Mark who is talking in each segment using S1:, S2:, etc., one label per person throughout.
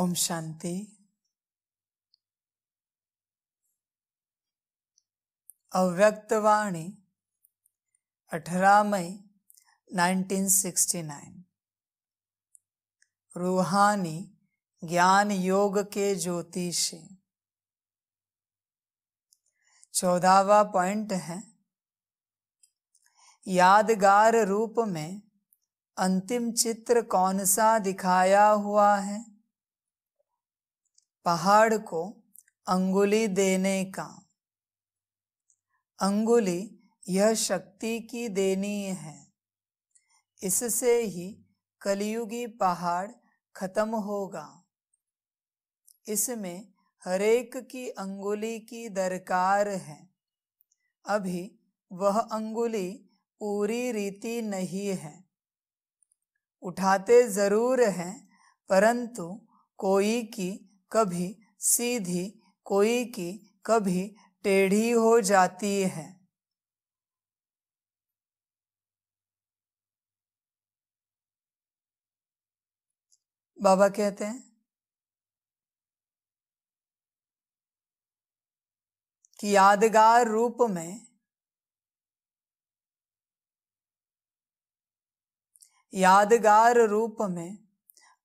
S1: ओम शांति अव्यक्तवाणी अठारह मई 1969 रूहानी ज्ञान योग के ज्योतिषी चौदहवा पॉइंट है यादगार रूप में अंतिम चित्र कौन सा दिखाया हुआ है पहाड़ को अंगुली देने का अंगुली यह शक्ति की देनी है इससे ही कलयुगी पहाड़ खत्म होगा इसमें हरेक की अंगुली की दरकार है अभी वह अंगुली पूरी रीति नहीं है उठाते ज़रूर हैं परंतु कोई की कभी सीधी कोई की कभी टेढ़ी हो जाती है बाबा कहते हैं कि यादगार रूप में यादगार रूप में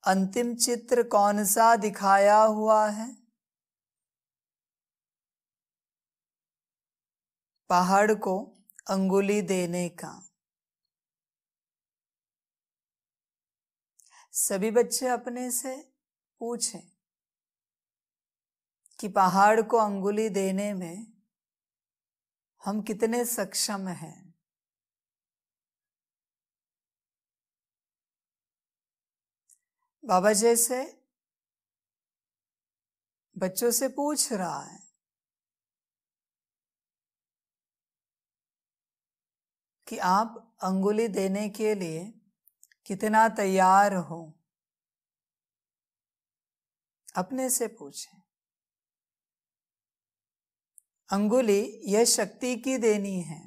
S1: अंतिम चित्र कौन सा दिखाया हुआ है पहाड़ को अंगुली देने का सभी बच्चे अपने से पूछें कि पहाड़ को अंगुली देने में हम कितने सक्षम हैं बाबा जैसे बच्चों से पूछ रहा है कि आप अंगुली देने के लिए कितना तैयार हो अपने से पूछे अंगुली यह शक्ति की देनी है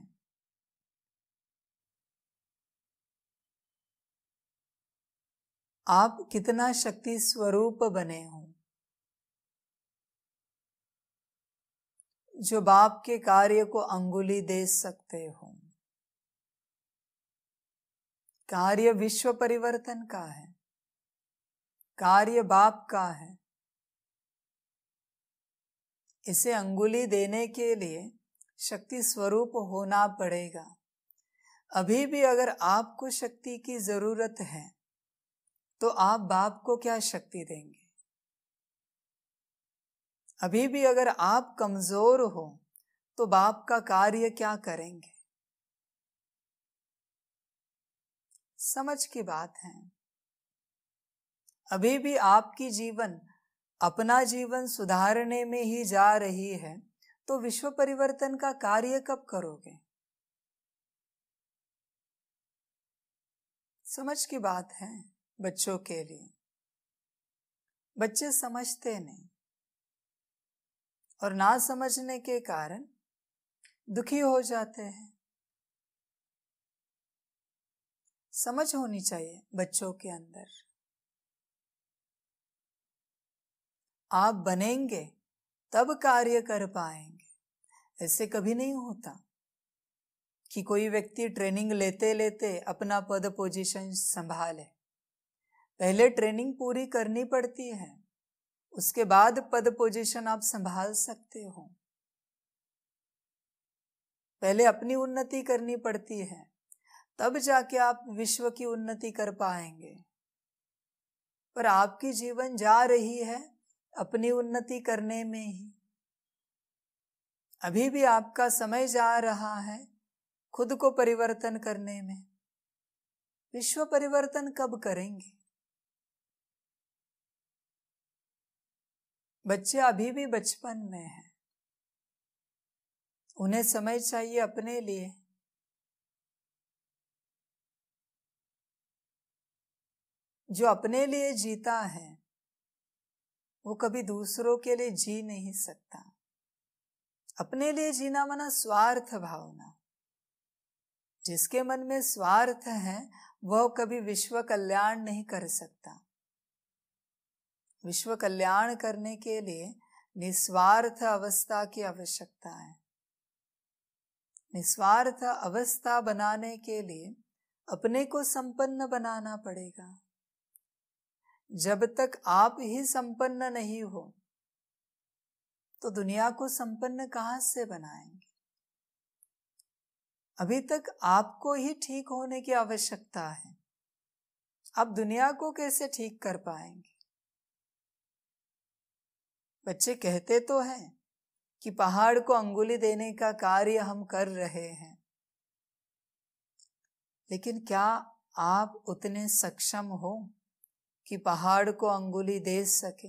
S1: आप कितना शक्ति स्वरूप बने हो जो बाप के कार्य को अंगुली दे सकते हो कार्य विश्व परिवर्तन का है कार्य बाप का है इसे अंगुली देने के लिए शक्ति स्वरूप होना पड़ेगा अभी भी अगर आपको शक्ति की जरूरत है तो आप बाप को क्या शक्ति देंगे अभी भी अगर आप कमजोर हो तो बाप का कार्य क्या करेंगे समझ की बात है अभी भी आपकी जीवन अपना जीवन सुधारने में ही जा रही है तो विश्व परिवर्तन का कार्य कब करोगे समझ की बात है बच्चों के लिए बच्चे समझते नहीं और ना समझने के कारण दुखी हो जाते हैं समझ होनी चाहिए बच्चों के अंदर आप बनेंगे तब कार्य कर पाएंगे ऐसे कभी नहीं होता कि कोई व्यक्ति ट्रेनिंग लेते लेते अपना पद पोजीशन संभाले पहले ट्रेनिंग पूरी करनी पड़ती है उसके बाद पद पोजीशन आप संभाल सकते हो पहले अपनी उन्नति करनी पड़ती है तब जाके आप विश्व की उन्नति कर पाएंगे पर आपकी जीवन जा रही है अपनी उन्नति करने में ही अभी भी आपका समय जा रहा है खुद को परिवर्तन करने में विश्व परिवर्तन कब करेंगे बच्चे अभी भी बचपन में हैं उन्हें समय चाहिए अपने लिए जो अपने लिए जीता है वो कभी दूसरों के लिए जी नहीं सकता अपने लिए जीना मना स्वार्थ भावना जिसके मन में स्वार्थ है वह कभी विश्व कल्याण नहीं कर सकता विश्व कल्याण करने के लिए निस्वार्थ अवस्था की आवश्यकता है निस्वार्थ अवस्था बनाने के लिए अपने को संपन्न बनाना पड़ेगा जब तक आप ही संपन्न नहीं हो तो दुनिया को संपन्न कहां से बनाएंगे अभी तक आपको ही ठीक होने की आवश्यकता है आप दुनिया को कैसे ठीक कर पाएंगे बच्चे कहते तो हैं कि पहाड़ को अंगुली देने का कार्य हम कर रहे हैं लेकिन क्या आप उतने सक्षम हो कि पहाड़ को अंगुली दे सके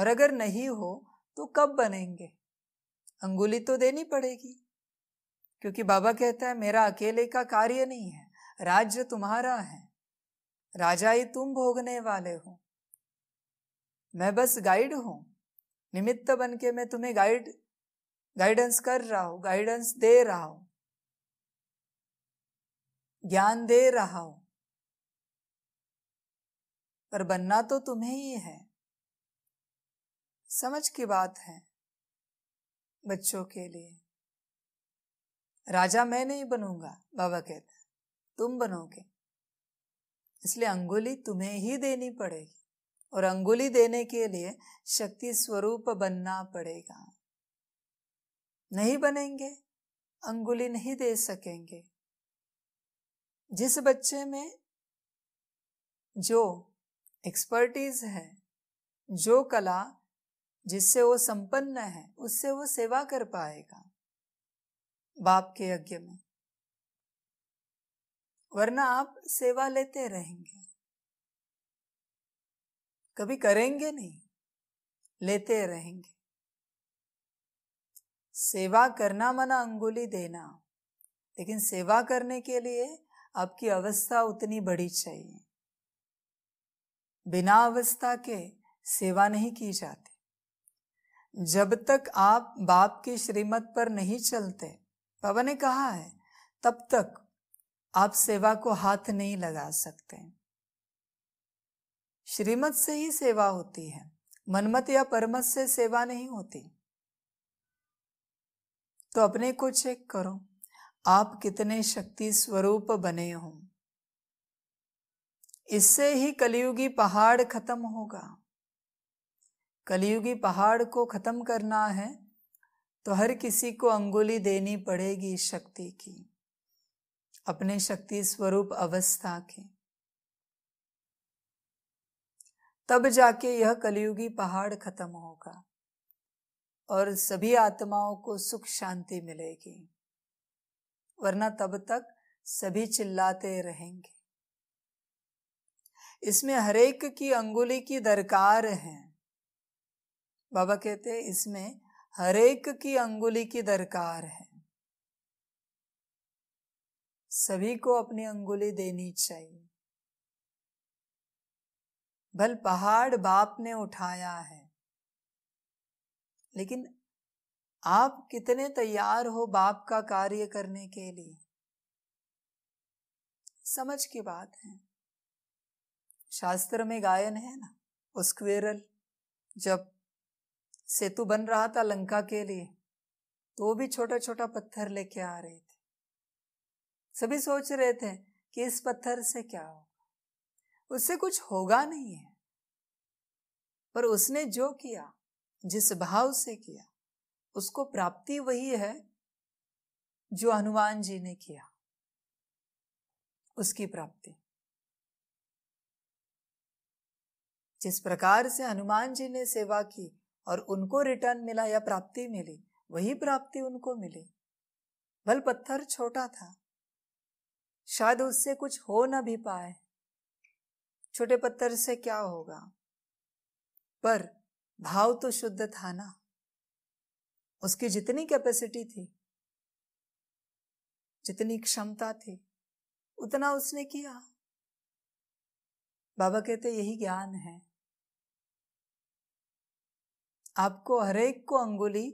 S1: और अगर नहीं हो तो कब बनेंगे अंगुली तो देनी पड़ेगी क्योंकि बाबा कहता है मेरा अकेले का कार्य नहीं है राज्य तुम्हारा है राजा ही तुम भोगने वाले हो मैं बस गाइड हूं निमित्त बन के मैं तुम्हें गाइड गाइडेंस कर रहा हूं गाइडेंस दे रहा हूं ज्ञान दे रहा हूं पर बनना तो तुम्हें ही है समझ की बात है बच्चों के लिए राजा मैं नहीं बनूंगा बाबा कहता तुम बनोगे इसलिए अंगुली तुम्हें ही देनी पड़ेगी और अंगुली देने के लिए शक्ति स्वरूप बनना पड़ेगा नहीं बनेंगे अंगुली नहीं दे सकेंगे जिस बच्चे में जो एक्सपर्टीज है जो कला जिससे वो संपन्न है उससे वो सेवा कर पाएगा बाप के यज्ञ में वरना आप सेवा लेते रहेंगे कभी करेंगे नहीं लेते रहेंगे सेवा करना मना अंगुली देना लेकिन सेवा करने के लिए आपकी अवस्था उतनी बड़ी चाहिए बिना अवस्था के सेवा नहीं की जाती जब तक आप बाप की श्रीमत पर नहीं चलते बाबा ने कहा है तब तक आप सेवा को हाथ नहीं लगा सकते श्रीमत से ही सेवा होती है मनमत या परमत से सेवा नहीं होती तो अपने को चेक करो आप कितने शक्ति स्वरूप बने हो इससे ही कलियुगी पहाड़ खत्म होगा कलियुगी पहाड़ को खत्म करना है तो हर किसी को अंगुली देनी पड़ेगी शक्ति की अपने शक्ति स्वरूप अवस्था की तब जाके यह कलयुगी पहाड़ खत्म होगा और सभी आत्माओं को सुख शांति मिलेगी वरना तब तक सभी चिल्लाते रहेंगे इसमें हरेक की अंगुली की दरकार है बाबा कहते हैं इसमें हरेक की अंगुली की दरकार है सभी को अपनी अंगुली देनी चाहिए भल पहाड़ बाप ने उठाया है लेकिन आप कितने तैयार हो बाप का कार्य करने के लिए समझ की बात है शास्त्र में गायन है ना उसक्वेरल जब सेतु बन रहा था लंका के लिए तो भी छोटा छोटा पत्थर लेके आ रहे थे सभी सोच रहे थे कि इस पत्थर से क्या हो उससे कुछ होगा नहीं है पर उसने जो किया जिस भाव से किया उसको प्राप्ति वही है जो हनुमान जी ने किया उसकी प्राप्ति जिस प्रकार से हनुमान जी ने सेवा की और उनको रिटर्न मिला या प्राप्ति मिली वही प्राप्ति उनको मिली भल पत्थर छोटा था शायद उससे कुछ हो ना भी पाए छोटे पत्थर से क्या होगा पर भाव तो शुद्ध था ना उसकी जितनी कैपेसिटी थी जितनी क्षमता थी उतना उसने किया बाबा कहते यही ज्ञान है आपको हरेक को अंगुली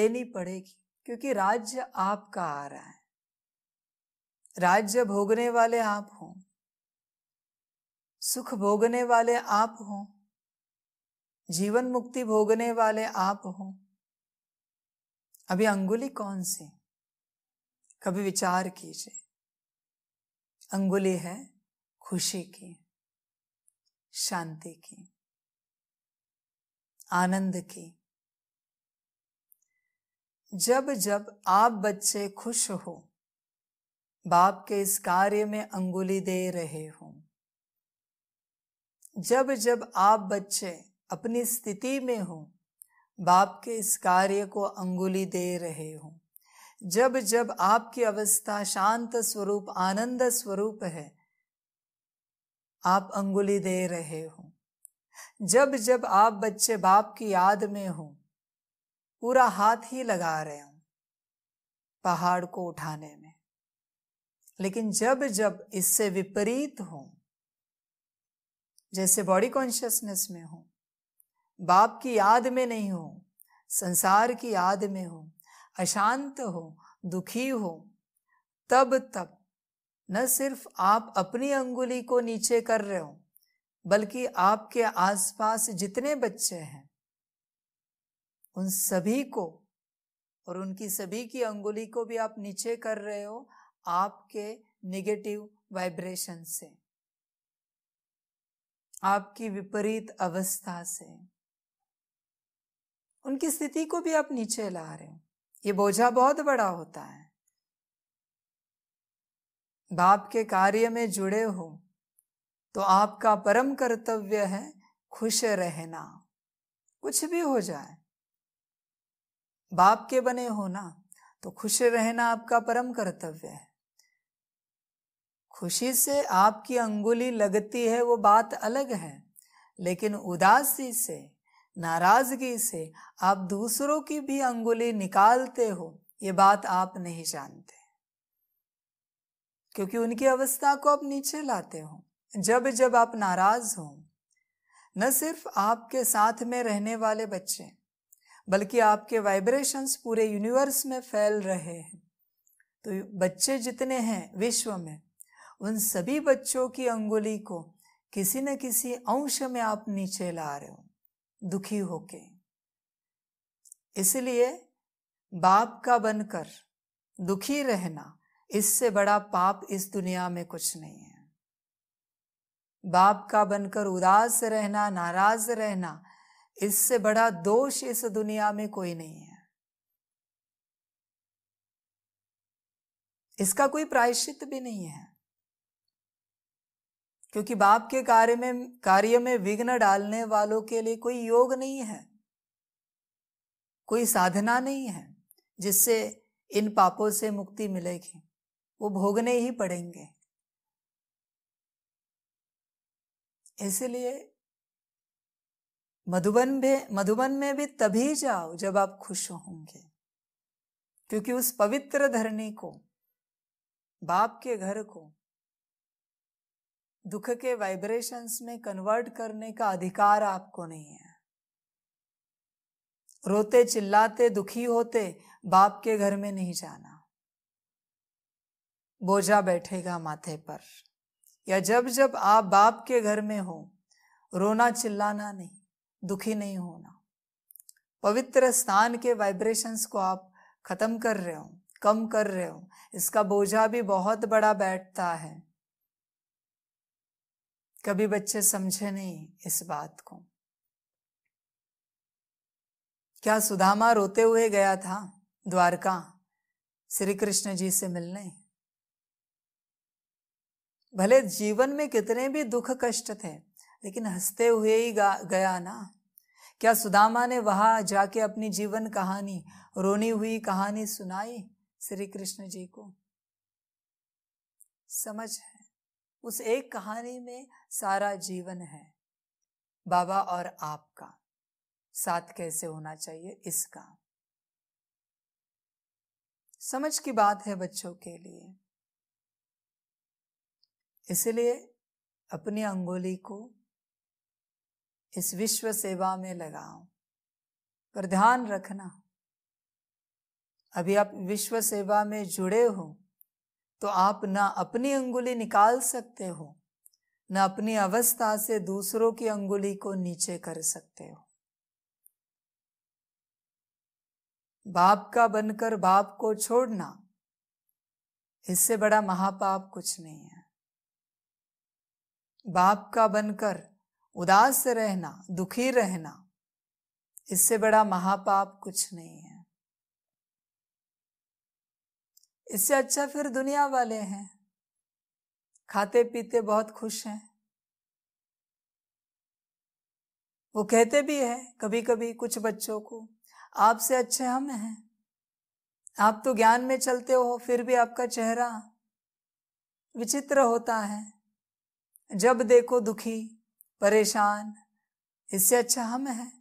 S1: देनी पड़ेगी क्योंकि राज्य आपका आ रहा है राज्य भोगने वाले आप हों सुख भोगने वाले आप हो जीवन मुक्ति भोगने वाले आप हो अभी अंगुली कौन सी कभी विचार कीजिए अंगुली है खुशी की शांति की आनंद की जब जब आप बच्चे खुश हो बाप के इस कार्य में अंगुली दे रहे हों जब जब आप बच्चे अपनी स्थिति में हो बाप के इस कार्य को अंगुली दे रहे हो जब जब आपकी अवस्था शांत स्वरूप आनंद स्वरूप है आप अंगुली दे रहे हो जब जब आप बच्चे बाप की याद में हो पूरा हाथ ही लगा रहे हो पहाड़ को उठाने में लेकिन जब जब इससे विपरीत हो जैसे बॉडी कॉन्शियसनेस में हो बाप की याद में नहीं हो संसार की याद में हो अशांत हो दुखी हो तब तक न सिर्फ आप अपनी अंगुली को नीचे कर रहे हो बल्कि आपके आसपास जितने बच्चे हैं उन सभी को और उनकी सभी की अंगुली को भी आप नीचे कर रहे हो आपके निगेटिव वाइब्रेशन से आपकी विपरीत अवस्था से उनकी स्थिति को भी आप नीचे ला रहे हो ये बोझा बहुत बड़ा होता है बाप के कार्य में जुड़े हो तो आपका परम कर्तव्य है खुश रहना कुछ भी हो जाए बाप के बने हो ना तो खुश रहना आपका परम कर्तव्य है खुशी से आपकी अंगुली लगती है वो बात अलग है लेकिन उदासी से नाराजगी से आप दूसरों की भी अंगुली निकालते हो ये बात आप नहीं जानते क्योंकि उनकी अवस्था को आप नीचे लाते हो जब जब आप नाराज हो न सिर्फ आपके साथ में रहने वाले बच्चे बल्कि आपके वाइब्रेशंस पूरे यूनिवर्स में फैल रहे हैं तो बच्चे जितने हैं विश्व में उन सभी बच्चों की अंगुली को किसी न किसी अंश में आप नीचे ला रहे हो दुखी होके इसलिए बाप का बनकर दुखी रहना इससे बड़ा पाप इस दुनिया में कुछ नहीं है बाप का बनकर उदास रहना नाराज रहना इससे बड़ा दोष इस दुनिया में कोई नहीं है इसका कोई प्रायश्चित भी नहीं है क्योंकि बाप के कार्य में कार्य में विघ्न डालने वालों के लिए कोई योग नहीं है कोई साधना नहीं है जिससे इन पापों से मुक्ति मिलेगी वो भोगने ही पड़ेंगे इसलिए मधुबन भी मधुबन में भी तभी जाओ जब आप खुश होंगे क्योंकि उस पवित्र धरनी को बाप के घर को दुख के वाइब्रेशंस में कन्वर्ट करने का अधिकार आपको नहीं है रोते चिल्लाते दुखी होते बाप के घर में नहीं जाना बोझा बैठेगा माथे पर या जब जब आप बाप के घर में हो रोना चिल्लाना नहीं दुखी नहीं होना पवित्र स्थान के वाइब्रेशंस को आप खत्म कर रहे हो कम कर रहे हो इसका बोझा भी बहुत बड़ा बैठता है कभी बच्चे समझे नहीं इस बात को क्या सुदामा रोते हुए गया था द्वारका श्री कृष्ण जी से मिलने भले जीवन में कितने भी दुख कष्ट थे लेकिन हंसते हुए ही गया ना क्या सुदामा ने वहां जाके अपनी जीवन कहानी रोनी हुई कहानी सुनाई श्री कृष्ण जी को समझ है उस एक कहानी में सारा जीवन है बाबा और आपका साथ कैसे होना चाहिए इसका समझ की बात है बच्चों के लिए इसलिए अपनी अंगुली को इस विश्व सेवा में लगाओ पर ध्यान रखना अभी आप विश्व सेवा में जुड़े हो तो आप ना अपनी अंगुली निकाल सकते हो ना अपनी अवस्था से दूसरों की अंगुली को नीचे कर सकते हो बाप का बनकर बाप को छोड़ना इससे बड़ा महापाप कुछ नहीं है बाप का बनकर उदास रहना दुखी रहना इससे बड़ा महापाप कुछ नहीं है इससे अच्छा फिर दुनिया वाले हैं खाते पीते बहुत खुश हैं वो कहते भी हैं कभी कभी कुछ बच्चों को आपसे अच्छे हम हैं आप तो ज्ञान में चलते हो फिर भी आपका चेहरा विचित्र होता है जब देखो दुखी परेशान इससे अच्छा हम हैं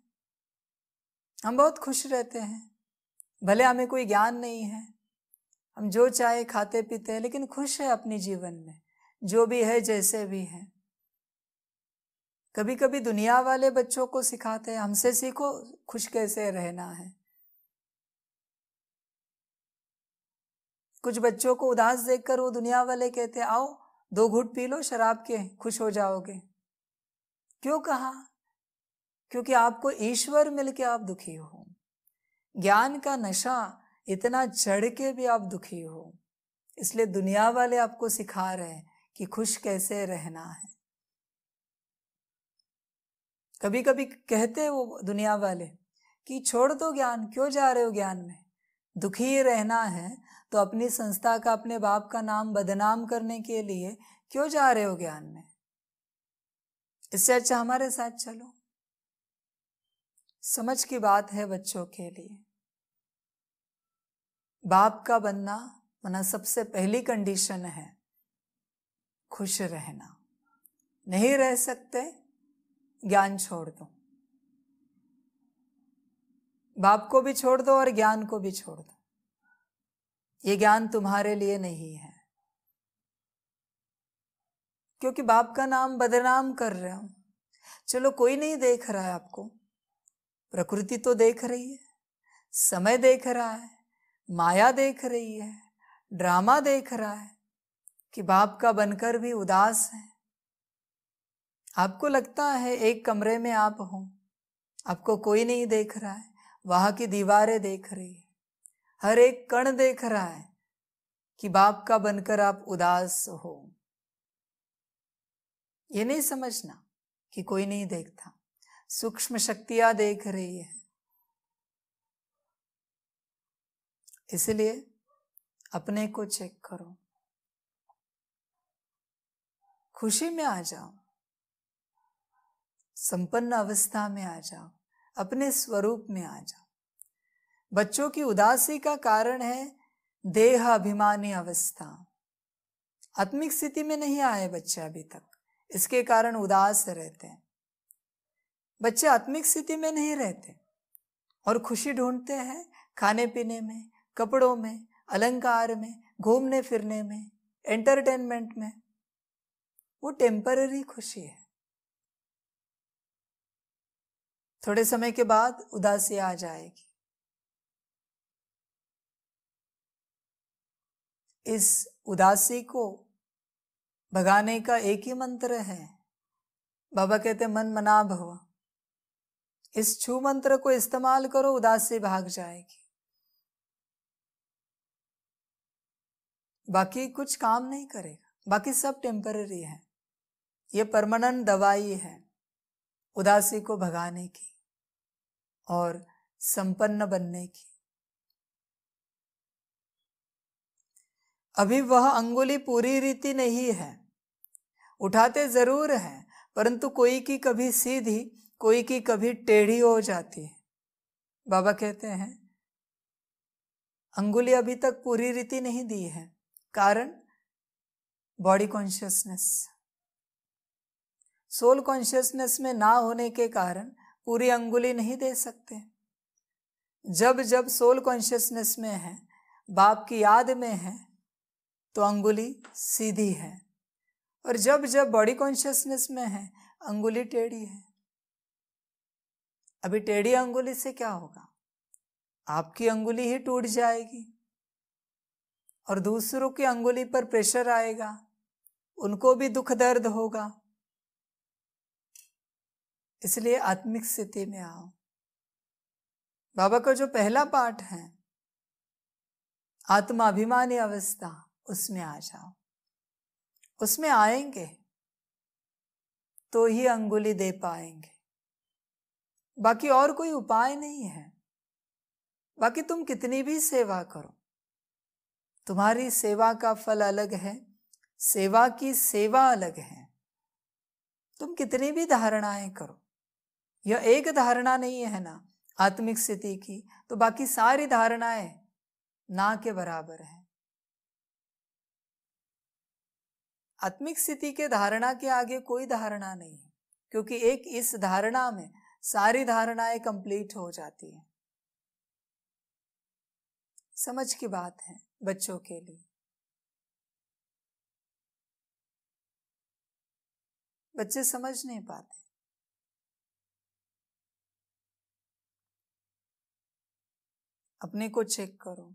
S1: हम बहुत खुश रहते हैं भले हमें कोई ज्ञान नहीं है हम जो चाहे खाते पीते हैं लेकिन खुश है अपने जीवन में जो भी है जैसे भी है कभी कभी दुनिया वाले बच्चों को सिखाते हैं हमसे सीखो खुश कैसे रहना है कुछ बच्चों को उदास देखकर वो दुनिया वाले कहते हैं आओ दो घुट पी लो शराब के खुश हो जाओगे क्यों कहा क्योंकि आपको ईश्वर मिलके आप दुखी हो ज्ञान का नशा इतना चढ़ के भी आप दुखी हो इसलिए दुनिया वाले आपको सिखा रहे हैं कि खुश कैसे रहना है कभी कभी कहते वो दुनिया वाले कि छोड़ दो ज्ञान क्यों जा रहे हो ज्ञान में दुखी रहना है तो अपनी संस्था का अपने बाप का नाम बदनाम करने के लिए क्यों जा रहे हो ज्ञान में इससे अच्छा हमारे साथ चलो समझ की बात है बच्चों के लिए बाप का बनना मना सबसे पहली कंडीशन है खुश रहना नहीं रह सकते ज्ञान छोड़ दो बाप को भी छोड़ दो और ज्ञान को भी छोड़ दो ये ज्ञान तुम्हारे लिए नहीं है क्योंकि बाप का नाम बदनाम कर रहे हो चलो कोई नहीं देख रहा है आपको प्रकृति तो देख रही है समय देख रहा है माया देख रही है ड्रामा देख रहा है कि बाप का बनकर भी उदास है आपको लगता है एक कमरे में आप हो आपको कोई नहीं देख रहा है वहां की दीवारें देख रही है हर एक कण देख रहा है कि बाप का बनकर आप उदास हो ये नहीं समझना कि कोई नहीं देखता सूक्ष्म शक्तियां देख रही है इसलिए अपने को चेक करो खुशी में आ जाओ संपन्न अवस्था में आ जाओ अपने स्वरूप में आ जाओ बच्चों की उदासी का कारण है देह अभिमानी अवस्था आत्मिक स्थिति में नहीं आए बच्चे अभी तक इसके कारण उदास रहते हैं बच्चे आत्मिक स्थिति में नहीं रहते और खुशी ढूंढते हैं खाने पीने में कपड़ों में अलंकार में घूमने फिरने में एंटरटेनमेंट में वो टेम्पररी खुशी है थोड़े समय के बाद उदासी आ जाएगी इस उदासी को भगाने का एक ही मंत्र है बाबा कहते मन मना भव इस छू मंत्र को इस्तेमाल करो उदासी भाग जाएगी बाकी कुछ काम नहीं करेगा बाकी सब टेम्पररी है ये परमानेंट दवाई है उदासी को भगाने की और संपन्न बनने की अभी वह अंगुली पूरी रीति नहीं है उठाते जरूर है परंतु कोई की कभी सीधी कोई की कभी टेढ़ी हो जाती है बाबा कहते हैं अंगुली अभी तक पूरी रीति नहीं दी है कारण बॉडी कॉन्शियसनेस सोल कॉन्शियसनेस में ना होने के कारण पूरी अंगुली नहीं दे सकते जब जब सोल कॉन्शियसनेस में है बाप की याद में है तो अंगुली सीधी है और जब जब बॉडी कॉन्शियसनेस में है अंगुली टेढ़ी है अभी टेढ़ी अंगुली से क्या होगा आपकी अंगुली ही टूट जाएगी और दूसरों की अंगुली पर प्रेशर आएगा उनको भी दुख दर्द होगा इसलिए आत्मिक स्थिति में आओ बाबा का जो पहला पाठ है आत्माभिमानी अवस्था उसमें आ जाओ उसमें आएंगे तो ही अंगुली दे पाएंगे बाकी और कोई उपाय नहीं है बाकी तुम कितनी भी सेवा करो तुम्हारी सेवा का फल अलग है सेवा की सेवा अलग है तुम कितनी भी धारणाएं करो यह एक धारणा नहीं है ना आत्मिक स्थिति की तो बाकी सारी धारणाएं ना के बराबर है आत्मिक स्थिति के धारणा के आगे कोई धारणा नहीं है क्योंकि एक इस धारणा में सारी धारणाएं कंप्लीट हो जाती है समझ की बात है बच्चों के लिए बच्चे समझ नहीं पाते अपने को चेक करो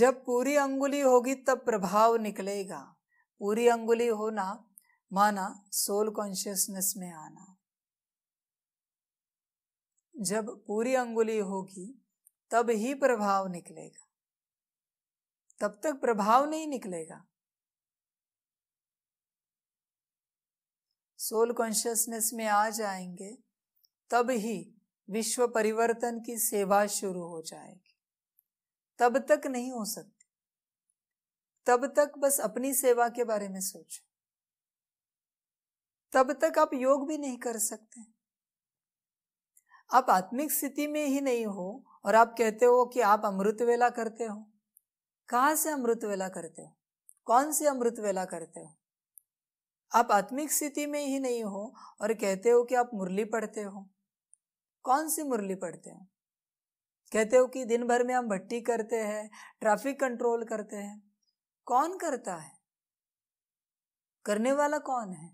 S1: जब पूरी अंगुली होगी तब प्रभाव निकलेगा पूरी अंगुली होना माना सोल कॉन्शियसनेस में आना जब पूरी अंगुली होगी तब ही प्रभाव निकलेगा तब तक प्रभाव नहीं निकलेगा सोल कॉन्शियसनेस में आ जाएंगे तब ही विश्व परिवर्तन की सेवा शुरू हो जाएगी तब तक नहीं हो सकती तब तक बस अपनी सेवा के बारे में सोचो तब तक आप योग भी नहीं कर सकते आप आत्मिक स्थिति में ही नहीं हो और आप कहते हो कि आप अमृत वेला करते हो कहाँ से अमृत वेला करते हो कौन सी अमृत वेला करते हो आप आत्मिक स्थिति में ही नहीं हो और कहते हो कि आप मुरली पढ़ते हो कौन सी मुरली पढ़ते हो कहते हो कि दिन भर में हम भट्टी करते हैं ट्रैफिक कंट्रोल करते हैं कौन करता है करने वाला कौन है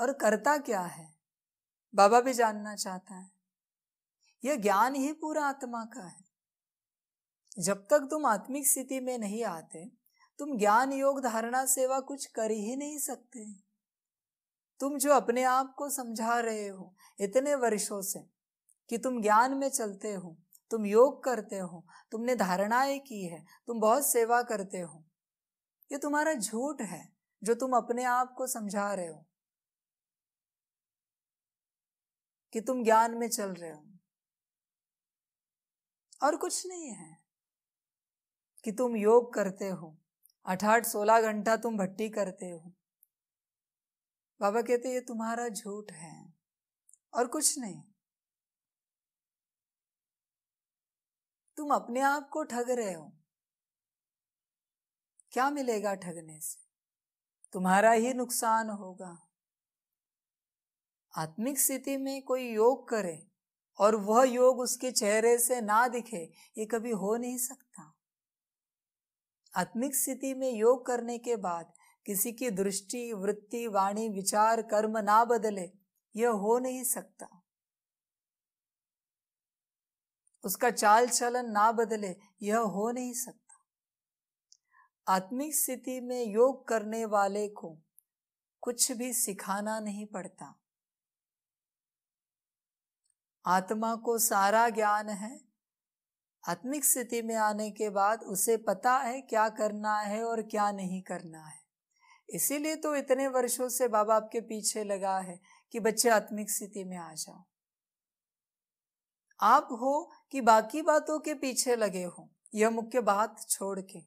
S1: और करता क्या है बाबा भी जानना चाहता है यह ज्ञान ही पूरा आत्मा का है जब तक तुम आत्मिक स्थिति में नहीं आते तुम ज्ञान योग धारणा सेवा कुछ कर ही नहीं सकते तुम जो अपने आप को समझा रहे हो इतने वर्षों से कि तुम ज्ञान में चलते हो तुम योग करते हो तुमने धारणाएं की है तुम बहुत सेवा करते हो ये तुम्हारा झूठ है जो तुम अपने आप को समझा रहे हो कि तुम ज्ञान में चल रहे हो और कुछ नहीं है कि तुम योग करते हो आठ सोलह घंटा तुम भट्टी करते हो बाबा कहते ये तुम्हारा झूठ है और कुछ नहीं तुम अपने आप को ठग रहे हो क्या मिलेगा ठगने से तुम्हारा ही नुकसान होगा आत्मिक स्थिति में कोई योग करे और वह योग उसके चेहरे से ना दिखे ये कभी हो नहीं सकता आत्मिक स्थिति में योग करने के बाद किसी की दृष्टि वृत्ति वाणी विचार कर्म ना बदले यह हो नहीं सकता उसका चाल चलन ना बदले यह हो नहीं सकता आत्मिक स्थिति में योग करने वाले को कुछ भी सिखाना नहीं पड़ता आत्मा को सारा ज्ञान है आत्मिक स्थिति में आने के बाद उसे पता है क्या करना है और क्या नहीं करना है इसीलिए तो इतने वर्षों से बाबा आपके पीछे लगा है कि बच्चे आत्मिक स्थिति में आ जाओ आप हो कि बाकी बातों के पीछे लगे हो यह मुख्य बात छोड़ के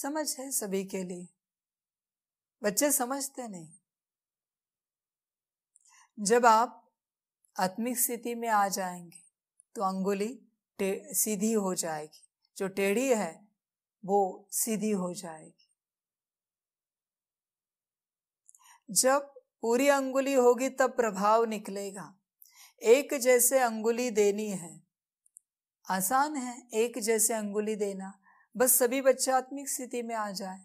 S1: समझ है सभी के लिए बच्चे समझते नहीं जब आप आत्मिक स्थिति में आ जाएंगे तो अंगुली सीधी हो जाएगी जो टेढ़ी है वो सीधी हो जाएगी जब पूरी अंगुली होगी तब प्रभाव निकलेगा एक जैसे अंगुली देनी है आसान है एक जैसे अंगुली देना बस सभी बच्चे आत्मिक स्थिति में आ जाए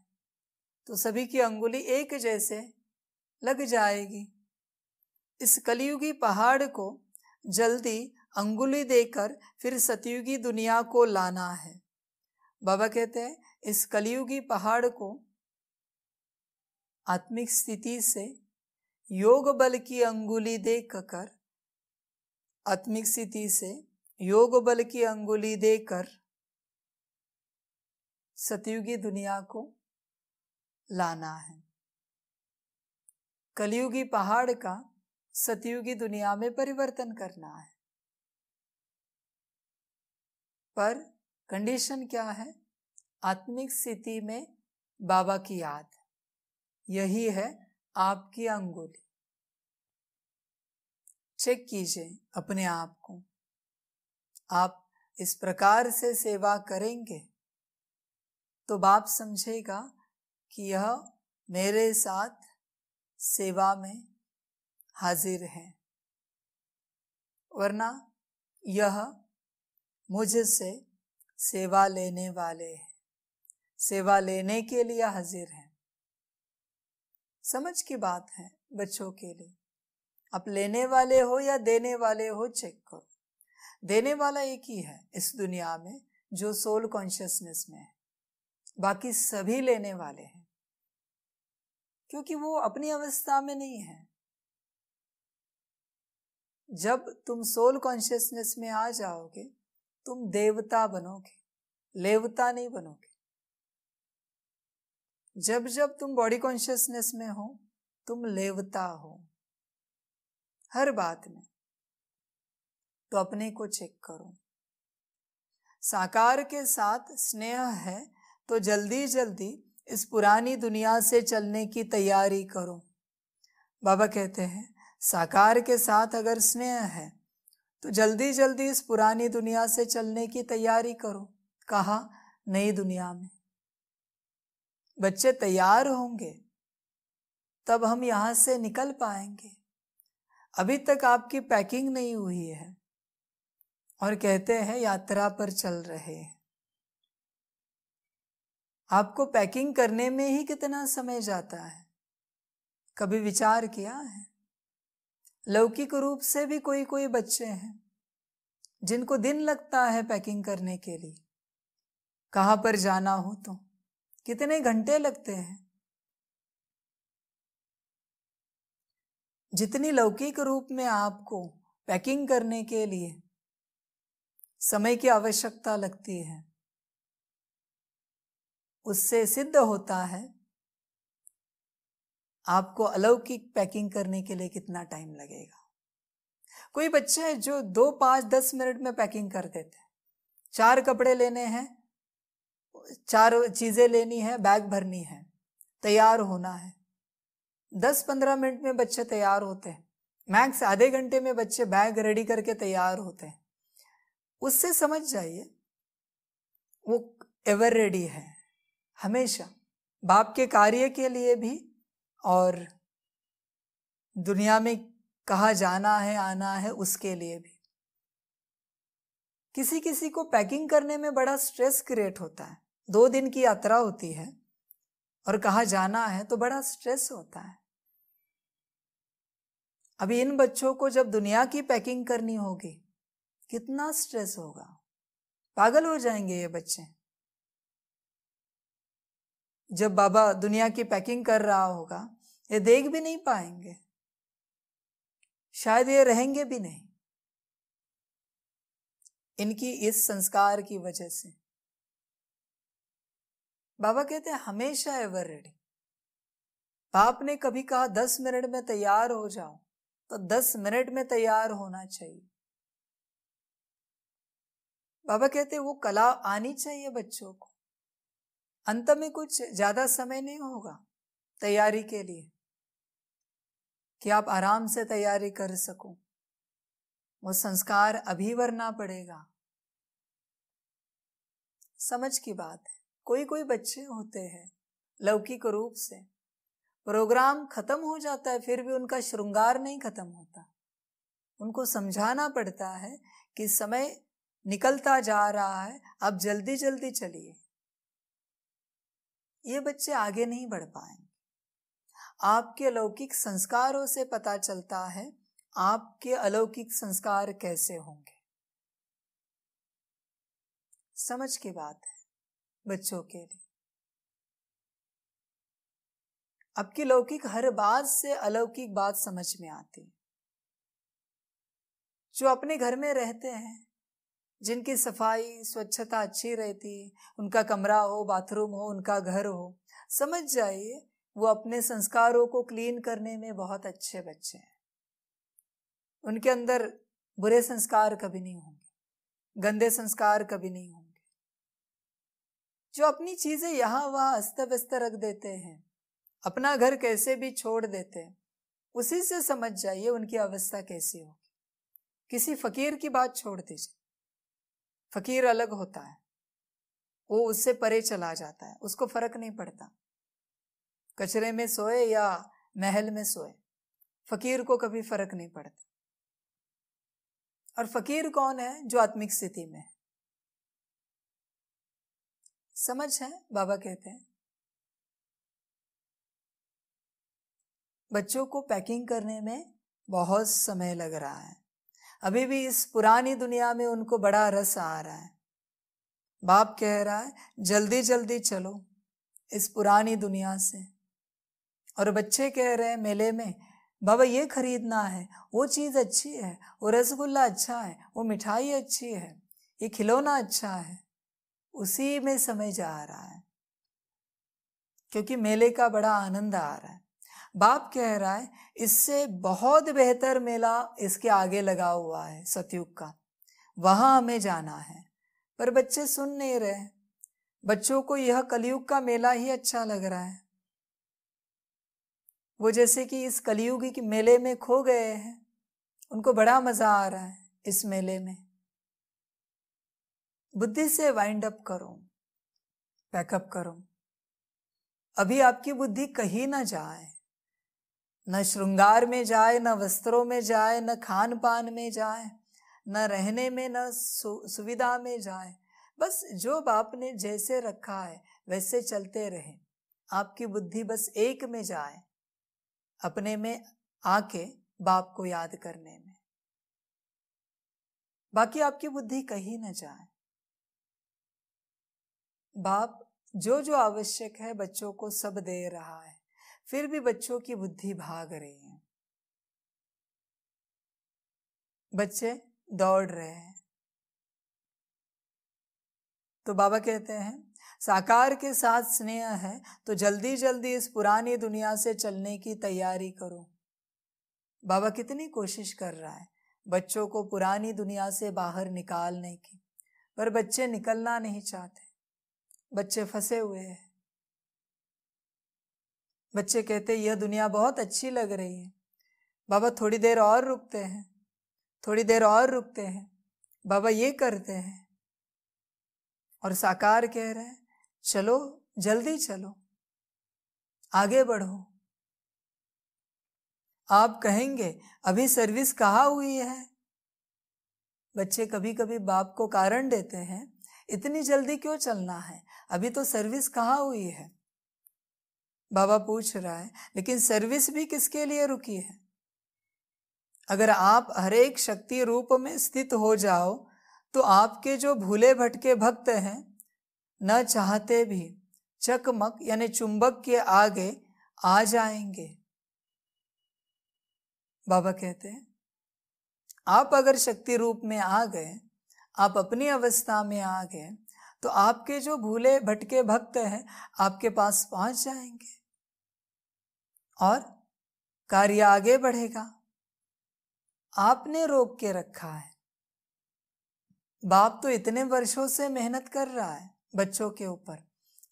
S1: तो सभी की अंगुली एक जैसे लग जाएगी इस कलियुगी पहाड़ को जल्दी अंगुली देकर फिर सतयुगी दुनिया को लाना है बाबा कहते हैं इस कलियुगी पहाड़ को आत्मिक स्थिति से योग बल की अंगुली दे कर आत्मिक स्थिति से योग बल की अंगुली देकर सतयुगी दुनिया को लाना है कलियुगी पहाड़ का सतयुगी दुनिया में परिवर्तन करना है पर कंडीशन क्या है आत्मिक स्थिति में बाबा की याद यही है आपकी अंगुली चेक कीजिए अपने आप को आप इस प्रकार से सेवा करेंगे तो बाप समझेगा कि यह मेरे साथ सेवा में हाजिर हैं वरना यह मुझसे सेवा लेने वाले हैं सेवा लेने के लिए हाजिर हैं समझ की बात है बच्चों के लिए आप लेने वाले हो या देने वाले हो चेक करो देने वाला एक ही है इस दुनिया में जो सोल कॉन्शियसनेस में है बाकी सभी लेने वाले हैं क्योंकि वो अपनी अवस्था में नहीं है जब तुम सोल कॉन्शियसनेस में आ जाओगे तुम देवता बनोगे लेवता नहीं बनोगे जब जब तुम बॉडी कॉन्शियसनेस में हो तुम लेवता हो हर बात में तो अपने को चेक करो साकार के साथ स्नेह है तो जल्दी जल्दी इस पुरानी दुनिया से चलने की तैयारी करो बाबा कहते हैं साकार के साथ अगर स्नेह है तो जल्दी जल्दी इस पुरानी दुनिया से चलने की तैयारी करो कहा नई दुनिया में बच्चे तैयार होंगे तब हम यहां से निकल पाएंगे अभी तक आपकी पैकिंग नहीं हुई है और कहते हैं यात्रा पर चल रहे हैं आपको पैकिंग करने में ही कितना समय जाता है कभी विचार किया है लौकिक रूप से भी कोई कोई बच्चे हैं जिनको दिन लगता है पैकिंग करने के लिए कहाँ पर जाना हो तो कितने घंटे लगते हैं जितनी लौकिक रूप में आपको पैकिंग करने के लिए समय की आवश्यकता लगती है उससे सिद्ध होता है आपको अलौकिक पैकिंग करने के लिए कितना टाइम लगेगा कोई बच्चे हैं जो दो पाँच दस मिनट में पैकिंग कर देते हैं चार कपड़े लेने हैं चार चीज़ें लेनी है बैग भरनी है तैयार होना है दस पंद्रह मिनट में बच्चे तैयार होते हैं मैक्स आधे घंटे में बच्चे बैग रेडी करके तैयार होते हैं उससे समझ जाइए वो एवर रेडी है हमेशा बाप के कार्य के लिए भी और दुनिया में कहा जाना है आना है उसके लिए भी किसी किसी को पैकिंग करने में बड़ा स्ट्रेस क्रिएट होता है दो दिन की यात्रा होती है और कहा जाना है तो बड़ा स्ट्रेस होता है अभी इन बच्चों को जब दुनिया की पैकिंग करनी होगी कितना स्ट्रेस होगा पागल हो जाएंगे ये बच्चे जब बाबा दुनिया की पैकिंग कर रहा होगा ये देख भी नहीं पाएंगे शायद ये रहेंगे भी नहीं इनकी इस संस्कार की वजह से बाबा कहते हैं हमेशा एवर रेडी बाप ने कभी कहा दस मिनट में तैयार हो जाओ तो दस मिनट में तैयार होना चाहिए बाबा कहते वो कला आनी चाहिए बच्चों को अंत में कुछ ज्यादा समय नहीं होगा तैयारी के लिए कि आप आराम से तैयारी कर सको वो संस्कार अभी वरना पड़ेगा समझ की बात है कोई कोई बच्चे होते हैं लौकिक रूप से प्रोग्राम खत्म हो जाता है फिर भी उनका श्रृंगार नहीं खत्म होता उनको समझाना पड़ता है कि समय निकलता जा रहा है आप जल्दी जल्दी चलिए ये बच्चे आगे नहीं बढ़ पाएंगे आपके अलौकिक संस्कारों से पता चलता है आपके अलौकिक संस्कार कैसे होंगे समझ की बात है बच्चों के लिए आपकी लौकिक हर बात से अलौकिक बात समझ में आती जो अपने घर में रहते हैं जिनकी सफाई स्वच्छता अच्छी रहती उनका कमरा हो बाथरूम हो उनका घर हो समझ जाइए वो अपने संस्कारों को क्लीन करने में बहुत अच्छे बच्चे हैं उनके अंदर बुरे संस्कार कभी नहीं होंगे गंदे संस्कार कभी नहीं होंगे जो अपनी चीजें यहाँ वहाँ अस्त व्यस्त रख देते हैं अपना घर कैसे भी छोड़ देते हैं उसी से समझ जाइए उनकी अवस्था कैसी होगी किसी फकीर की बात छोड़ दीजिए फकीर अलग होता है वो उससे परे चला जाता है उसको फर्क नहीं पड़ता कचरे में सोए या महल में सोए फकीर को कभी फर्क नहीं पड़ता और फकीर कौन है जो आत्मिक स्थिति में है समझ है बाबा कहते हैं बच्चों को पैकिंग करने में बहुत समय लग रहा है अभी भी इस पुरानी दुनिया में उनको बड़ा रस आ रहा है बाप कह रहा है जल्दी जल्दी चलो इस पुरानी दुनिया से और बच्चे कह रहे हैं मेले में बाबा ये खरीदना है वो चीज़ अच्छी है वो रसगुल्ला अच्छा है वो मिठाई अच्छी है ये खिलौना अच्छा है उसी में समय जा रहा है क्योंकि मेले का बड़ा आनंद आ रहा है बाप कह रहा है इससे बहुत बेहतर मेला इसके आगे लगा हुआ है सतयुग का वहां हमें जाना है पर बच्चे सुन नहीं रहे बच्चों को यह कलयुग का मेला ही अच्छा लग रहा है वो जैसे कि इस कलयुग के मेले में खो गए हैं उनको बड़ा मज़ा आ रहा है इस मेले में बुद्धि से वाइंड अप करो पैकअप करो अभी आपकी बुद्धि कहीं ना जाए न श्रृंगार में जाए न वस्त्रों में जाए न खान पान में जाए न रहने में न सु, सुविधा में जाए बस जो बाप ने जैसे रखा है वैसे चलते रहे आपकी बुद्धि बस एक में जाए अपने में आके बाप को याद करने में बाकी आपकी बुद्धि कहीं न जाए बाप जो जो आवश्यक है बच्चों को सब दे रहा है फिर भी बच्चों की बुद्धि भाग रही है बच्चे दौड़ रहे हैं तो बाबा कहते हैं साकार के साथ स्नेह है तो जल्दी जल्दी इस पुरानी दुनिया से चलने की तैयारी करो बाबा कितनी कोशिश कर रहा है बच्चों को पुरानी दुनिया से बाहर निकालने की पर बच्चे निकलना नहीं चाहते बच्चे फंसे हुए हैं बच्चे कहते यह दुनिया बहुत अच्छी लग रही है बाबा थोड़ी देर और रुकते हैं थोड़ी देर और रुकते हैं बाबा ये करते हैं और साकार कह रहे हैं चलो जल्दी चलो आगे बढ़ो आप कहेंगे अभी सर्विस कहाँ हुई है बच्चे कभी कभी बाप को कारण देते हैं इतनी जल्दी क्यों चलना है अभी तो सर्विस कहाँ हुई है बाबा पूछ रहा है लेकिन सर्विस भी किसके लिए रुकी है अगर आप हरेक शक्ति रूप में स्थित हो जाओ तो आपके जो भूले भटके भक्त हैं न चाहते भी चकमक यानी चुंबक के आगे आ जाएंगे बाबा कहते हैं आप अगर शक्ति रूप में आ गए आप अपनी अवस्था में आ गए तो आपके जो भूले भटके भक्त हैं आपके पास पहुंच जाएंगे और कार्य आगे बढ़ेगा आपने रोक के रखा है बाप तो इतने वर्षों से मेहनत कर रहा है बच्चों के ऊपर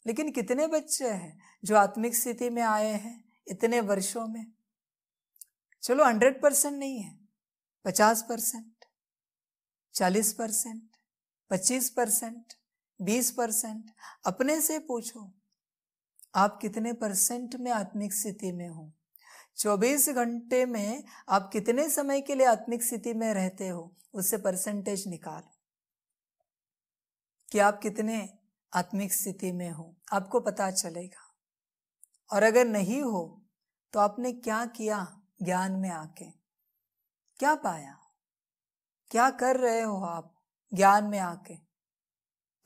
S1: लेकिन कितने बच्चे हैं जो आत्मिक स्थिति में आए हैं इतने वर्षों में चलो हंड्रेड परसेंट नहीं है पचास परसेंट चालीस परसेंट पच्चीस परसेंट बीस परसेंट अपने से पूछो आप कितने परसेंट में आत्मिक स्थिति में हो 24 घंटे में आप कितने समय के लिए आत्मिक स्थिति में रहते हो उससे परसेंटेज निकाल कि आप कितने आत्मिक स्थिति में हो आपको पता चलेगा और अगर नहीं हो तो आपने क्या किया ज्ञान में आके क्या पाया क्या कर रहे हो आप ज्ञान में आके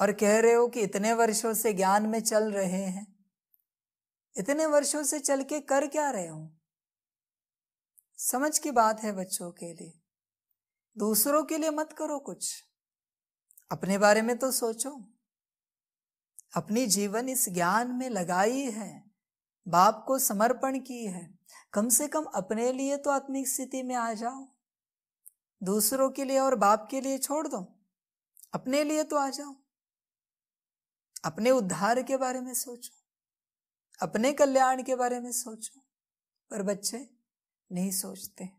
S1: और कह रहे हो कि इतने वर्षों से ज्ञान में चल रहे हैं इतने वर्षों से चल के कर क्या रहे हो समझ की बात है बच्चों के लिए दूसरों के लिए मत करो कुछ अपने बारे में तो सोचो अपनी जीवन इस ज्ञान में लगाई है बाप को समर्पण की है कम से कम अपने लिए तो आत्मिक स्थिति में आ जाओ दूसरों के लिए और बाप के लिए छोड़ दो अपने लिए तो आ जाओ अपने उद्धार के बारे में सोचो अपने कल्याण के बारे में सोचो पर बच्चे नहीं सोचते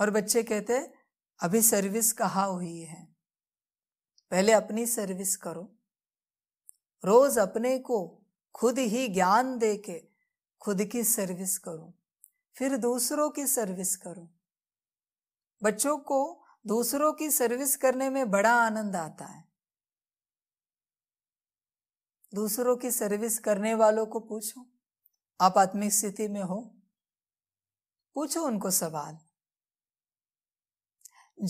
S1: और बच्चे कहते अभी सर्विस कहाँ हुई है पहले अपनी सर्विस करो रोज अपने को खुद ही ज्ञान दे के खुद की सर्विस करो फिर दूसरों की सर्विस करो बच्चों को दूसरों की सर्विस करने में बड़ा आनंद आता है दूसरों की सर्विस करने वालों को पूछो आप आत्मिक स्थिति में हो पूछो उनको सवाल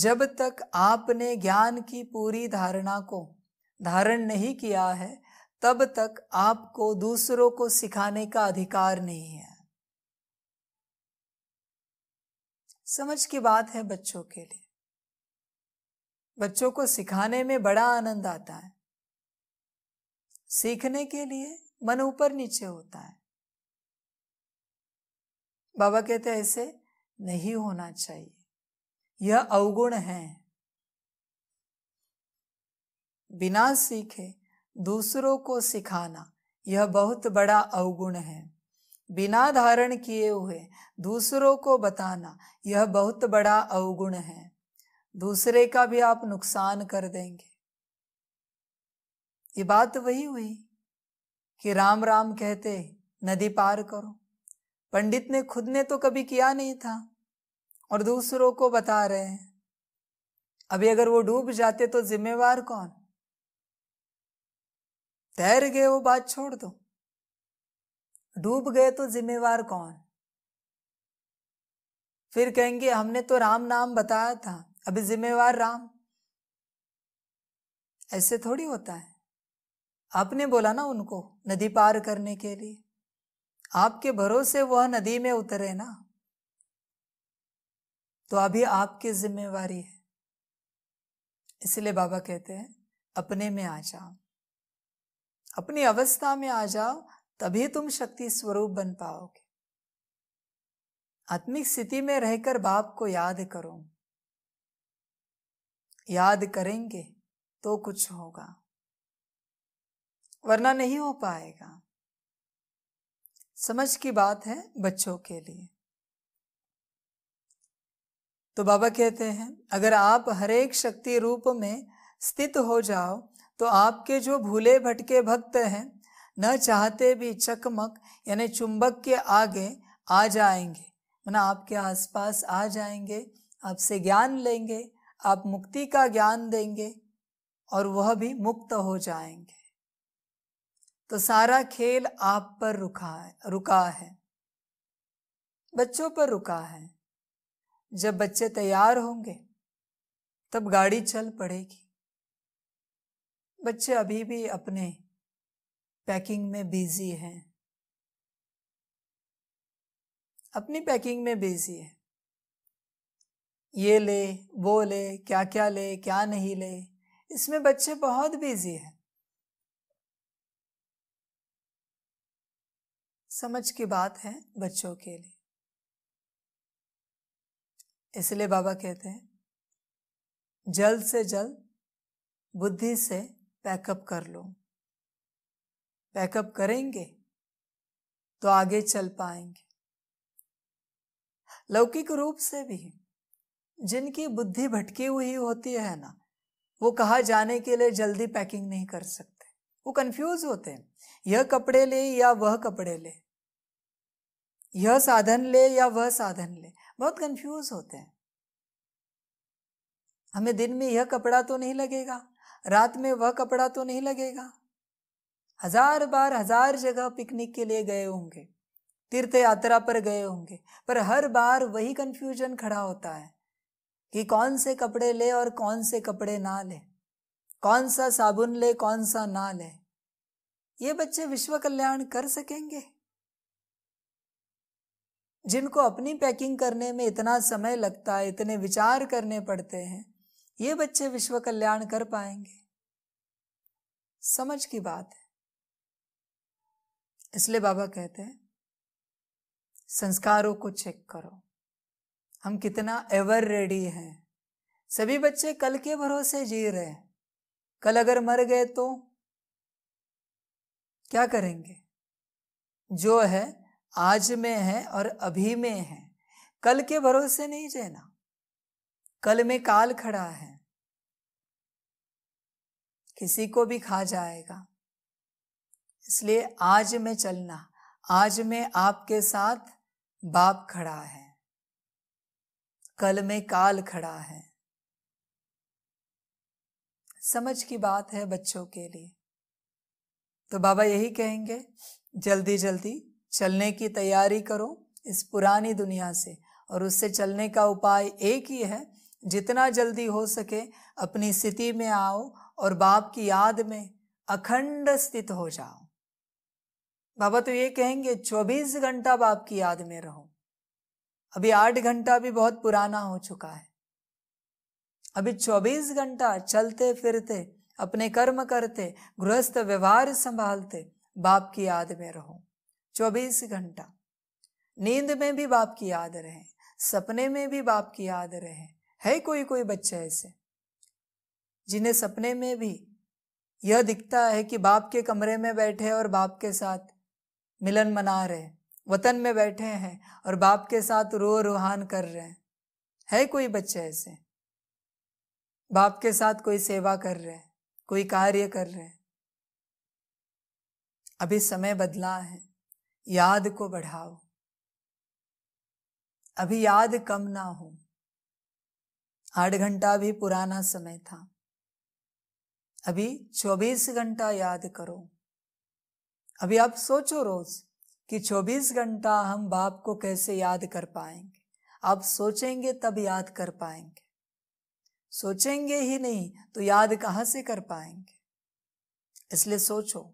S1: जब तक आपने ज्ञान की पूरी धारणा को धारण नहीं किया है तब तक आपको दूसरों को सिखाने का अधिकार नहीं है समझ की बात है बच्चों के लिए बच्चों को सिखाने में बड़ा आनंद आता है सीखने के लिए मन ऊपर नीचे होता है बाबा कहते ऐसे नहीं होना चाहिए यह अवगुण है बिना सीखे दूसरों को सिखाना यह बहुत बड़ा अवगुण है बिना धारण किए हुए दूसरों को बताना यह बहुत बड़ा अवगुण है दूसरे का भी आप नुकसान कर देंगे ये बात तो वही हुई कि राम राम कहते नदी पार करो पंडित ने खुद ने तो कभी किया नहीं था और दूसरों को बता रहे हैं अभी अगर वो डूब जाते तो जिम्मेवार कौन तैर गए वो बात छोड़ दो डूब गए तो जिम्मेवार कौन फिर कहेंगे हमने तो राम नाम बताया था अभी जिम्मेवार राम ऐसे थोड़ी होता है आपने बोला ना उनको नदी पार करने के लिए आपके भरोसे वह नदी में उतरे ना तो अभी आपकी जिम्मेवारी है इसलिए बाबा कहते हैं अपने में आ जाओ अपनी अवस्था में आ जाओ तभी तुम शक्ति स्वरूप बन पाओगे आत्मिक स्थिति में रहकर बाप को याद करो याद करेंगे तो कुछ होगा वरना नहीं हो पाएगा समझ की बात है बच्चों के लिए तो बाबा कहते हैं अगर आप हरेक शक्ति रूप में स्थित हो जाओ तो आपके जो भूले भटके भक्त हैं न चाहते भी चकमक यानी चुंबक के आगे आ जाएंगे मना आपके आसपास आ जाएंगे आपसे ज्ञान लेंगे आप मुक्ति का ज्ञान देंगे और वह भी मुक्त हो जाएंगे तो सारा खेल आप पर रुका है रुका है बच्चों पर रुका है जब बच्चे तैयार होंगे तब गाड़ी चल पड़ेगी बच्चे अभी भी अपने पैकिंग में बिजी हैं अपनी पैकिंग में बिजी है ये ले वो ले क्या क्या ले क्या नहीं ले इसमें बच्चे बहुत बिजी हैं समझ की बात है बच्चों के लिए इसलिए बाबा कहते हैं जल्द से जल्द बुद्धि से पैकअप कर लो पैकअप करेंगे तो आगे चल पाएंगे लौकिक रूप से भी जिनकी बुद्धि भटकी हुई होती है ना वो कहा जाने के लिए जल्दी पैकिंग नहीं कर सकते वो कंफ्यूज होते हैं यह कपड़े ले या वह कपड़े ले यह साधन ले या वह साधन ले बहुत कंफ्यूज होते हैं हमें दिन में यह कपड़ा तो नहीं लगेगा रात में वह कपड़ा तो नहीं लगेगा हजार बार हजार जगह पिकनिक के लिए गए होंगे तीर्थ यात्रा पर गए होंगे पर हर बार वही कंफ्यूजन खड़ा होता है कि कौन से कपड़े ले और कौन से कपड़े ना ले कौन सा साबुन ले कौन सा ना ले ये बच्चे विश्व कल्याण कर सकेंगे जिनको अपनी पैकिंग करने में इतना समय लगता है इतने विचार करने पड़ते हैं ये बच्चे विश्व कल्याण कर पाएंगे समझ की बात है इसलिए बाबा कहते हैं संस्कारों को चेक करो हम कितना एवर रेडी हैं सभी बच्चे कल के भरोसे जी रहे हैं कल अगर मर गए तो क्या करेंगे जो है आज में है और अभी में है कल के भरोसे नहीं रहना कल में काल खड़ा है किसी को भी खा जाएगा इसलिए आज में चलना आज में आपके साथ बाप खड़ा है कल में काल खड़ा है समझ की बात है बच्चों के लिए तो बाबा यही कहेंगे जल्दी जल्दी चलने की तैयारी करो इस पुरानी दुनिया से और उससे चलने का उपाय एक ही है जितना जल्दी हो सके अपनी स्थिति में आओ और बाप की याद में अखंड स्थित हो जाओ बाबा तो ये कहेंगे 24 घंटा बाप की याद में रहो अभी आठ घंटा भी बहुत पुराना हो चुका है अभी 24 घंटा चलते फिरते अपने कर्म करते गृहस्थ व्यवहार संभालते बाप की याद में रहो चौबीस घंटा नींद में भी बाप की याद रहे सपने में भी बाप की याद रहे है कोई कोई बच्चे ऐसे जिन्हें सपने में भी यह दिखता है कि बाप के कमरे में बैठे और बाप के साथ मिलन मना रहे वतन में बैठे हैं और बाप के साथ रो रुहान कर रहे हैं है कोई बच्चे ऐसे बाप के साथ कोई सेवा कर रहे हैं कोई कार्य कर रहे हैं अभी समय बदला है याद को बढ़ाओ अभी याद कम ना हो आठ घंटा भी पुराना समय था अभी चौबीस घंटा याद करो अभी आप सोचो रोज कि चौबीस घंटा हम बाप को कैसे याद कर पाएंगे आप सोचेंगे तब याद कर पाएंगे सोचेंगे ही नहीं तो याद कहाँ से कर पाएंगे इसलिए सोचो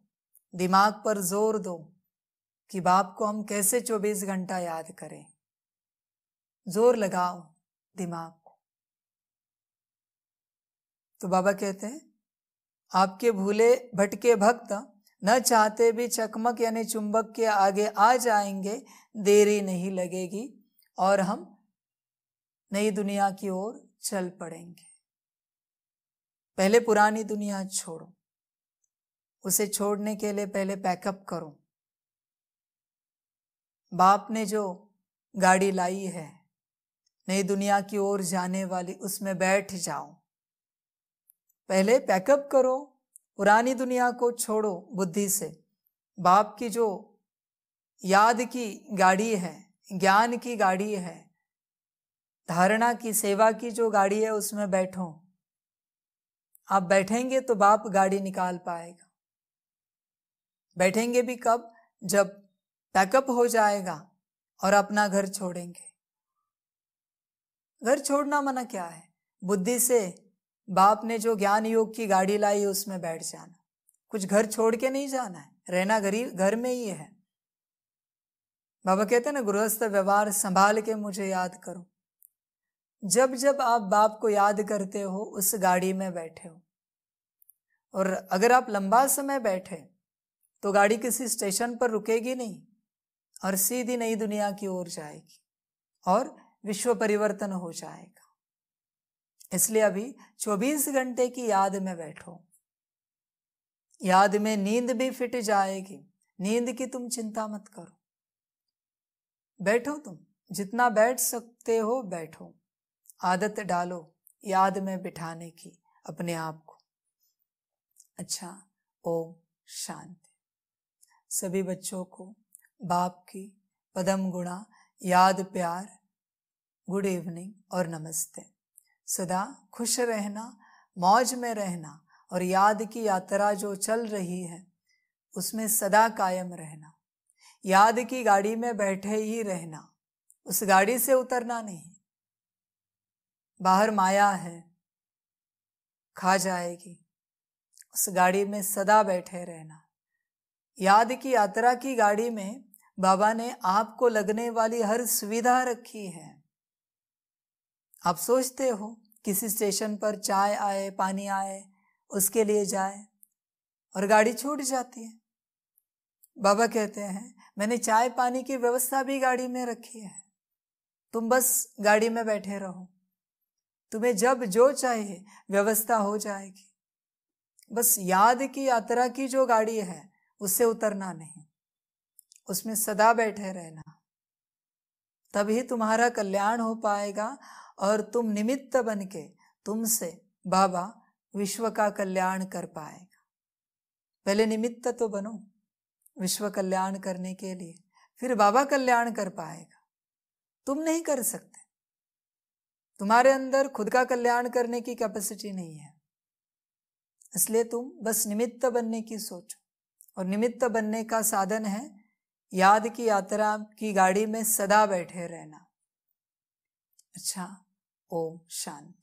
S1: दिमाग पर जोर दो कि बाप को हम कैसे 24 घंटा याद करें जोर लगाओ दिमाग को तो बाबा कहते हैं आपके भूले भटके भक्त न चाहते भी चकमक यानी चुंबक के आगे आ जाएंगे देरी नहीं लगेगी और हम नई दुनिया की ओर चल पड़ेंगे पहले पुरानी दुनिया छोड़ो उसे छोड़ने के लिए पहले पैकअप करो बाप ने जो गाड़ी लाई है नई दुनिया की ओर जाने वाली उसमें बैठ जाओ पहले पैकअप करो पुरानी दुनिया को छोड़ो बुद्धि से बाप की जो याद की गाड़ी है ज्ञान की गाड़ी है धारणा की सेवा की जो गाड़ी है उसमें बैठो आप बैठेंगे तो बाप गाड़ी निकाल पाएगा बैठेंगे भी कब जब पैकअप हो जाएगा और अपना घर छोड़ेंगे घर छोड़ना मना क्या है बुद्धि से बाप ने जो ज्ञान योग की गाड़ी लाई उसमें बैठ जाना कुछ घर छोड़ के नहीं जाना है रहना गरीब घर में ही है बाबा कहते हैं ना गृहस्थ व्यवहार संभाल के मुझे याद करो जब जब आप बाप को याद करते हो उस गाड़ी में बैठे हो और अगर आप लंबा समय बैठे तो गाड़ी किसी स्टेशन पर रुकेगी नहीं और सीधी नई दुनिया की ओर जाएगी और विश्व परिवर्तन हो जाएगा इसलिए अभी 24 घंटे की याद में बैठो याद में नींद भी फिट जाएगी नींद की तुम चिंता मत करो बैठो तुम जितना बैठ सकते हो बैठो आदत डालो याद में बिठाने की अपने आप को अच्छा ओम शांति सभी बच्चों को बाप की पदम गुणा याद प्यार गुड इवनिंग और नमस्ते सदा खुश रहना मौज में रहना और याद की यात्रा जो चल रही है उसमें सदा कायम रहना याद की गाड़ी में बैठे ही रहना उस गाड़ी से उतरना नहीं बाहर माया है खा जाएगी उस गाड़ी में सदा बैठे रहना याद की यात्रा की गाड़ी में बाबा ने आपको लगने वाली हर सुविधा रखी है आप सोचते हो किसी स्टेशन पर चाय आए पानी आए उसके लिए जाए और गाड़ी छूट जाती है बाबा कहते हैं मैंने चाय पानी की व्यवस्था भी गाड़ी में रखी है तुम बस गाड़ी में बैठे रहो तुम्हें जब जो चाहिए व्यवस्था हो जाएगी बस याद की यात्रा की जो गाड़ी है उससे उतरना नहीं उसमें सदा बैठे रहना तभी तुम्हारा कल्याण हो पाएगा और तुम निमित्त बन के तुमसे बाबा विश्व का कल्याण कर पाएगा पहले निमित्त तो बनो विश्व कल्याण करने के लिए फिर बाबा कल्याण कर पाएगा तुम नहीं कर सकते तुम्हारे अंदर खुद का कल्याण करने की कैपेसिटी नहीं है इसलिए तुम बस निमित्त बनने की सोचो और निमित्त बनने का साधन है याद की यात्रा की गाड़ी में सदा बैठे रहना अच्छा ओम शांति